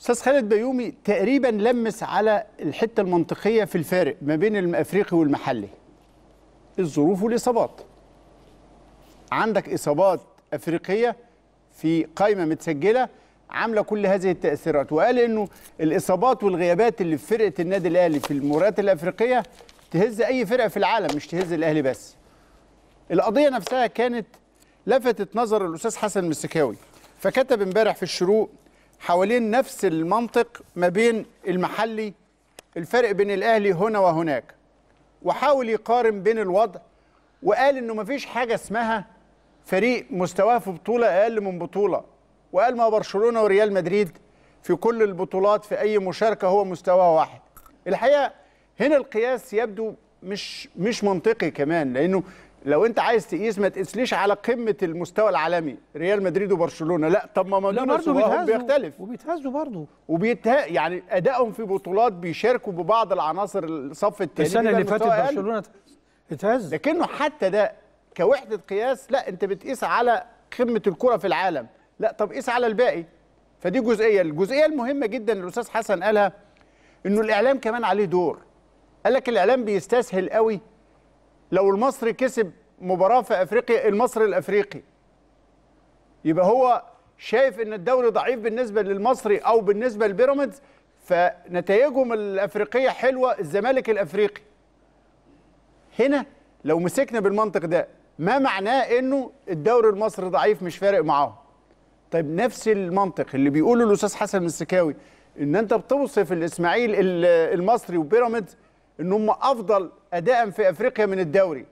استاذ خالد بيومي تقريبا لمس على الحته المنطقيه في الفارق ما بين الافريقي والمحلي الظروف والاصابات عندك اصابات افريقيه في قائمه متسجله عامله كل هذه التاثيرات وقال انه الاصابات والغيابات اللي في فرقه النادي الاهلي في المباريات الافريقيه تهز اي فرقه في العالم مش تهز الاهلي بس القضيه نفسها كانت لفتت نظر الاستاذ حسن مسكاوي فكتب امبارح في الشروق حوالين نفس المنطق ما بين المحلي الفرق بين الاهلي هنا وهناك وحاول يقارن بين الوضع وقال انه ما فيش حاجه اسمها فريق مستواه في بطوله اقل من بطوله وقال ما برشلونه وريال مدريد في كل البطولات في اي مشاركه هو مستواه واحد الحقيقه هنا القياس يبدو مش مش منطقي كمان لانه لو انت عايز تقيس ما تقيسليش على قمه المستوى العالمي ريال مدريد وبرشلونه لا طب ما ماندونيس بيختلف وبيتهزوا برضه وبيته يعني ادائهم في بطولات بيشاركوا ببعض العناصر الصف الثاني السنه اللي فاتت برشلونه اتهز لكنه حتى ده كوحده قياس لا انت بتقيس على قمه الكره في العالم لا طب قيس على الباقي فدي جزئيه الجزئيه المهمه جدا الاستاذ حسن قالها انه الاعلام كمان عليه دور قال لك الاعلام بيستسهل قوي لو المصري كسب مباراه في افريقيا المصري الافريقي يبقى هو شايف ان الدوري ضعيف بالنسبه للمصري او بالنسبه لبيراميدز فنتائجهم الافريقيه حلوه الزمالك الافريقي هنا لو مسكنا بالمنطق ده ما معناه انه الدوري المصري ضعيف مش فارق معاهم طيب نفس المنطق اللي بيقوله الاستاذ حسن السكاوي ان انت بتوصف الاسماعيلي المصري وبيراميدز ان هم افضل اداء في افريقيا من الدوري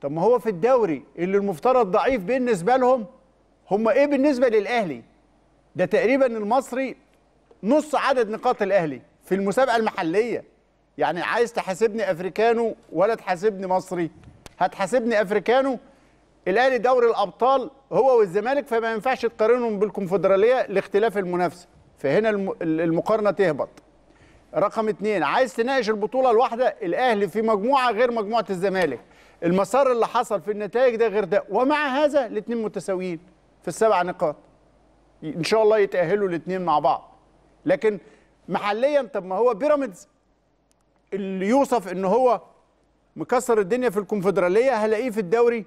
طب ما هو في الدوري اللي المفترض ضعيف بالنسبه لهم هم ايه بالنسبه للاهلي ده تقريبا المصري نص عدد نقاط الاهلي في المسابقه المحليه يعني عايز تحاسبني افريكانو ولا تحاسبني مصري هتحاسبني افريكانو الاهلي دوري الابطال هو والزمالك فما ينفعش تقارنهم بالكونفدراليه لاختلاف المنافسه فهنا المقارنه تهبط رقم اثنين عايز تناقش البطوله الواحده الاهلي في مجموعه غير مجموعه الزمالك المسار اللي حصل في النتائج ده غير ده ومع هذا الاثنين متساويين في السبع نقاط ان شاء الله يتاهلوا الاثنين مع بعض لكن محليا طب ما هو بيراميدز اللي يوصف ان هو مكسر الدنيا في الكونفدراليه هلاقيه في الدوري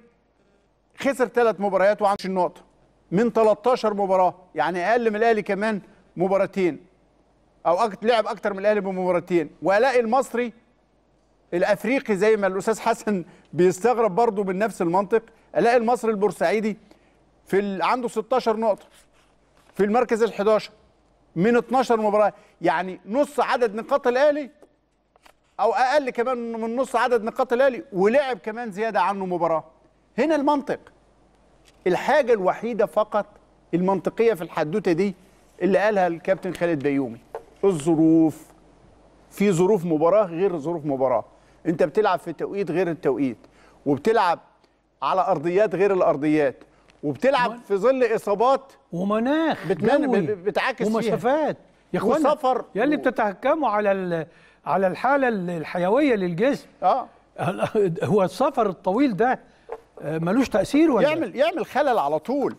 خسر ثلاث مباريات وعنش النقطه من 13 مباراه يعني اقل من الاهلي كمان مباراتين او لعب اكتر من الاهلي بمباراتين والاقي المصري الافريقي زي ما الاستاذ حسن بيستغرب برضه من نفس المنطق الاقي المصري البورسعيدي في ال... عنده 16 نقطه في المركز ال 11 من 12 مباراه يعني نص عدد نقاط الاهلي او اقل كمان من نص عدد نقاط الاهلي ولعب كمان زياده عنه مباراه هنا المنطق الحاجه الوحيده فقط المنطقيه في الحدوته دي اللي قالها الكابتن خالد بيومي الظروف في ظروف مباراه غير ظروف مباراه انت بتلعب في توقيت غير التوقيت وبتلعب على ارضيات غير الارضيات وبتلعب في ظل اصابات ومناخ بتعاكس ومسافات يا اخوانا وسفر يا اللي بتتحكموا بتتهكموا على على الحاله الحيويه للجسم اه هو السفر الطويل ده آه، ملوش تاثير ولا يعمل يعمل خلل على طول